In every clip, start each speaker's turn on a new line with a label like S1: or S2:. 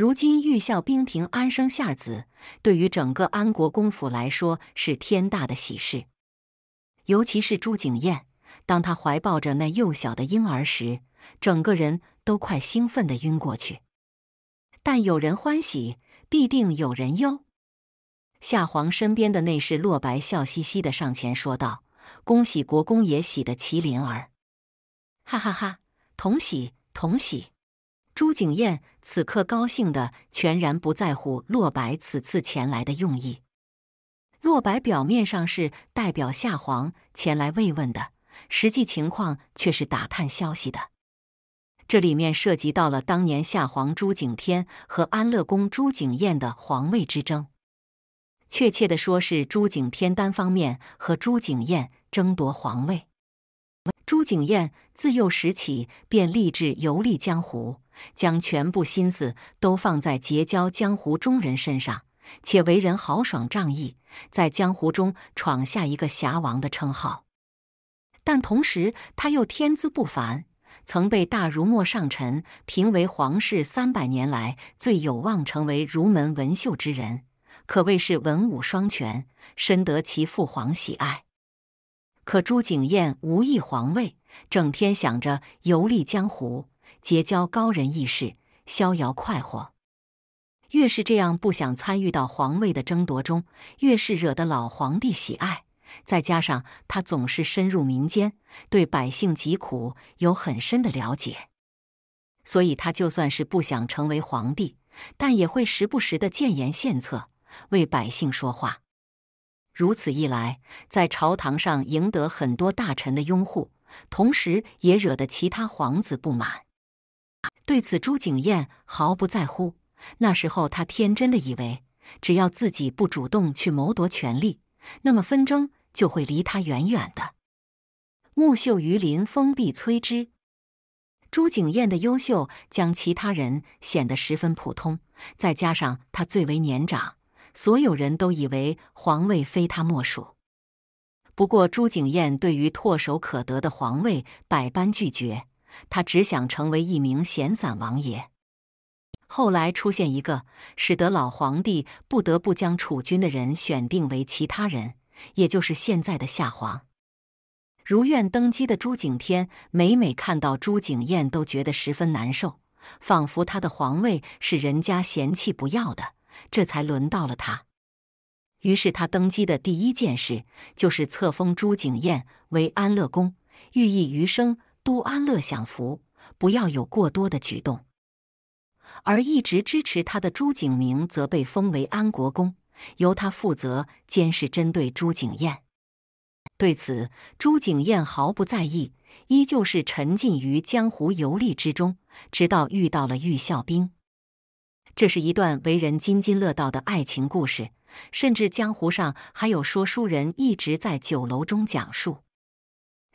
S1: 如今玉孝兵平安生下子，对于整个安国公府来说是天大的喜事。尤其是朱景燕，当他怀抱着那幼小的婴儿时，整个人都快兴奋的晕过去。但有人欢喜，必定有人忧。夏皇身边的内侍洛白笑嘻嘻的上前说道：“恭喜国公爷喜得麒麟儿！”哈哈哈，同喜同喜。朱景燕此刻高兴的全然不在乎洛白此次前来的用意。洛白表面上是代表夏皇前来慰问的，实际情况却是打探消息的。这里面涉及到了当年夏皇朱景天和安乐宫朱景燕的皇位之争，确切的说是朱景天单方面和朱景燕争夺皇位。朱景燕自幼时起便立志游历江湖。将全部心思都放在结交江湖中人身上，且为人豪爽仗义，在江湖中闯下一个侠王的称号。但同时，他又天资不凡，曾被大儒墨上臣评为皇室三百年来最有望成为儒门文秀之人，可谓是文武双全，深得其父皇喜爱。可朱景彦无意皇位，整天想着游历江湖。结交高人异士，逍遥快活。越是这样，不想参与到皇位的争夺中，越是惹得老皇帝喜爱。再加上他总是深入民间，对百姓疾苦有很深的了解，所以他就算是不想成为皇帝，但也会时不时的建言献策，为百姓说话。如此一来，在朝堂上赢得很多大臣的拥护，同时也惹得其他皇子不满。对此，朱景燕毫不在乎。那时候，他天真的以为，只要自己不主动去谋夺权力，那么纷争就会离他远远的。木秀于林，风必摧之。朱景燕的优秀将其他人显得十分普通，再加上他最为年长，所有人都以为皇位非他莫属。不过，朱景燕对于唾手可得的皇位百般拒绝。他只想成为一名闲散王爷。后来出现一个，使得老皇帝不得不将储君的人选定为其他人，也就是现在的夏皇。如愿登基的朱景天，每每看到朱景燕，都觉得十分难受，仿佛他的皇位是人家嫌弃不要的，这才轮到了他。于是他登基的第一件事，就是册封朱景燕为安乐公，寓意余生。都安乐享福，不要有过多的举动。而一直支持他的朱景明则被封为安国公，由他负责监视针对朱景彦。对此，朱景彦毫不在意，依旧是沉浸于江湖游历之中，直到遇到了玉孝兵。这是一段为人津津乐道的爱情故事，甚至江湖上还有说书人一直在酒楼中讲述。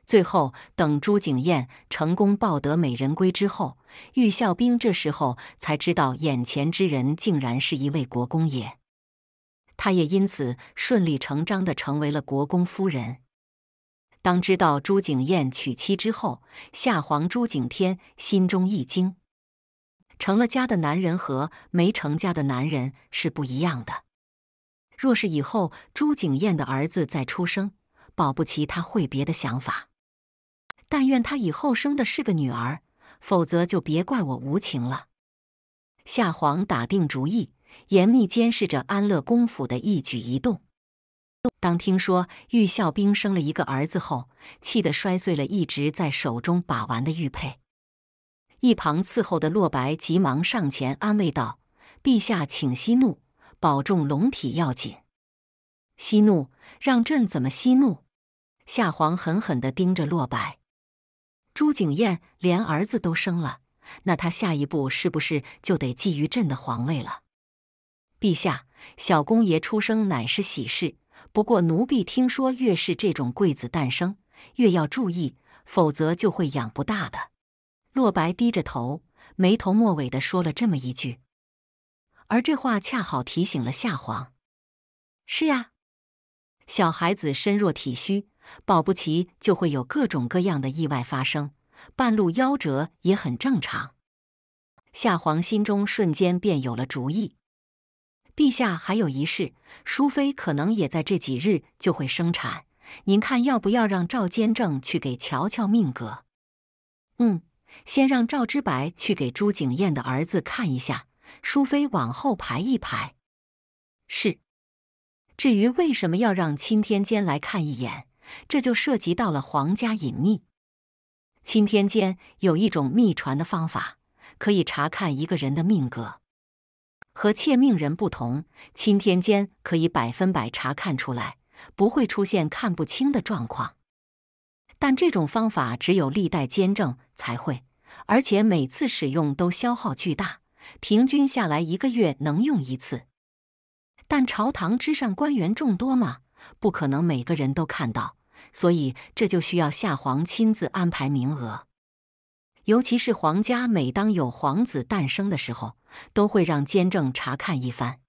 S1: 最后，等朱景燕成功抱得美人归之后，玉孝兵这时候才知道眼前之人竟然是一位国公爷，他也因此顺理成章的成为了国公夫人。当知道朱景燕娶妻之后，夏皇朱景天心中一惊，成了家的男人和没成家的男人是不一样的。若是以后朱景燕的儿子再出生，保不齐他会别的想法。但愿他以后生的是个女儿，否则就别怪我无情了。夏皇打定主意，严密监视着安乐公府的一举一动。当听说玉孝兵生了一个儿子后，气得摔碎了一直在手中把玩的玉佩。一旁伺候的洛白急忙上前安慰道：“陛下，请息怒，保重龙体要紧。”“息怒？让朕怎么息怒？”夏皇狠狠地盯着洛白。朱景燕连儿子都生了，那他下一步是不是就得觊觎朕的皇位了？陛下，小公爷出生乃是喜事，不过奴婢听说越是这种贵子诞生，越要注意，否则就会养不大的。洛白低着头，没头没尾的说了这么一句，而这话恰好提醒了夏皇。是呀，小孩子身弱体虚。保不齐就会有各种各样的意外发生，半路夭折也很正常。夏皇心中瞬间便有了主意。陛下还有一事，淑妃可能也在这几日就会生产，您看要不要让赵监正去给瞧瞧命格？嗯，先让赵之白去给朱景燕的儿子看一下，淑妃往后排一排。是。至于为什么要让钦天监来看一眼？这就涉及到了皇家隐秘。钦天监有一种秘传的方法，可以查看一个人的命格。和窃命人不同，钦天监可以百分百查看出来，不会出现看不清的状况。但这种方法只有历代监正才会，而且每次使用都消耗巨大，平均下来一个月能用一次。但朝堂之上官员众多嘛。不可能每个人都看到，所以这就需要夏皇亲自安排名额。尤其是皇家，每当有皇子诞生的时候，都会让监正查看一番。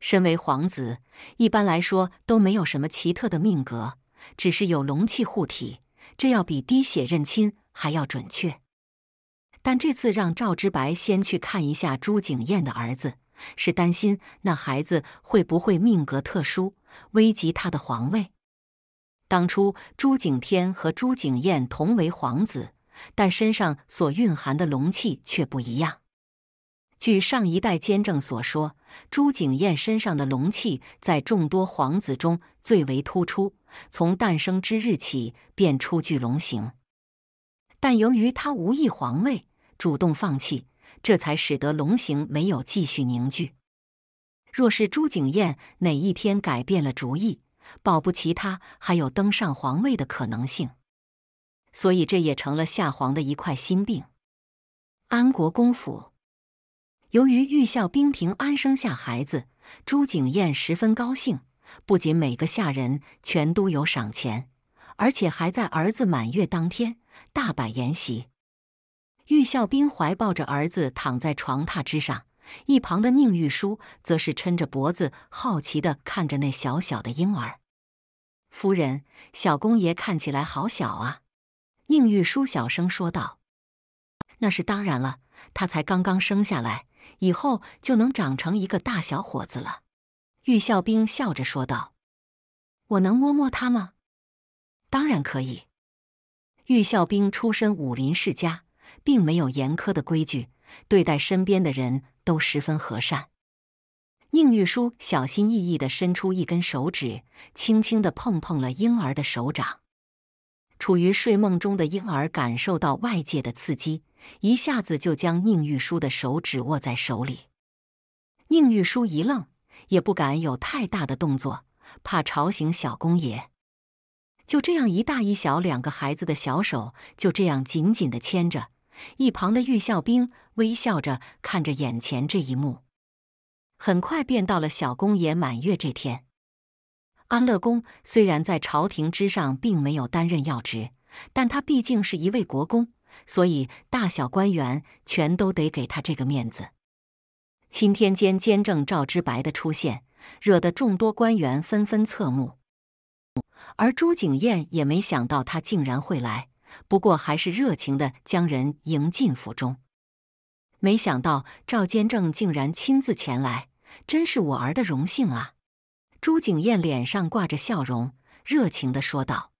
S1: 身为皇子，一般来说都没有什么奇特的命格，只是有龙气护体，这要比滴血认亲还要准确。但这次让赵之白先去看一下朱景燕的儿子，是担心那孩子会不会命格特殊。危及他的皇位。当初朱景天和朱景燕同为皇子，但身上所蕴含的龙气却不一样。据上一代监正所说，朱景燕身上的龙气在众多皇子中最为突出，从诞生之日起便初具龙形。但由于他无意皇位，主动放弃，这才使得龙形没有继续凝聚。若是朱景燕哪一天改变了主意，保不齐他还有登上皇位的可能性，所以这也成了夏皇的一块心病。安国公府，由于玉孝兵平安生下孩子，朱景燕十分高兴，不仅每个下人全都有赏钱，而且还在儿子满月当天大摆筵席。玉孝兵怀抱着儿子躺在床榻之上。一旁的宁玉书则是抻着脖子，好奇的看着那小小的婴儿。夫人，小公爷看起来好小啊！宁玉书小声说道：“那是当然了，他才刚刚生下来，以后就能长成一个大小伙子了。”玉孝兵笑着说道：“我能摸摸他吗？”“当然可以。”玉孝兵出身武林世家，并没有严苛的规矩，对待身边的人。都十分和善。宁玉书小心翼翼的伸出一根手指，轻轻的碰碰了婴儿的手掌。处于睡梦中的婴儿感受到外界的刺激，一下子就将宁玉书的手指握在手里。宁玉书一愣，也不敢有太大的动作，怕吵醒小公爷。就这样，一大一小两个孩子的小手就这样紧紧的牵着。一旁的玉孝兵微笑着看着眼前这一幕，很快便到了小公爷满月这天。安乐公虽然在朝廷之上并没有担任要职，但他毕竟是一位国公，所以大小官员全都得给他这个面子。钦天监监正赵之白的出现，惹得众多官员纷纷侧目，而朱景燕也没想到他竟然会来。不过还是热情的将人迎进府中，没想到赵坚正竟然亲自前来，真是我儿的荣幸啊！朱景燕脸上挂着笑容，热情的说道。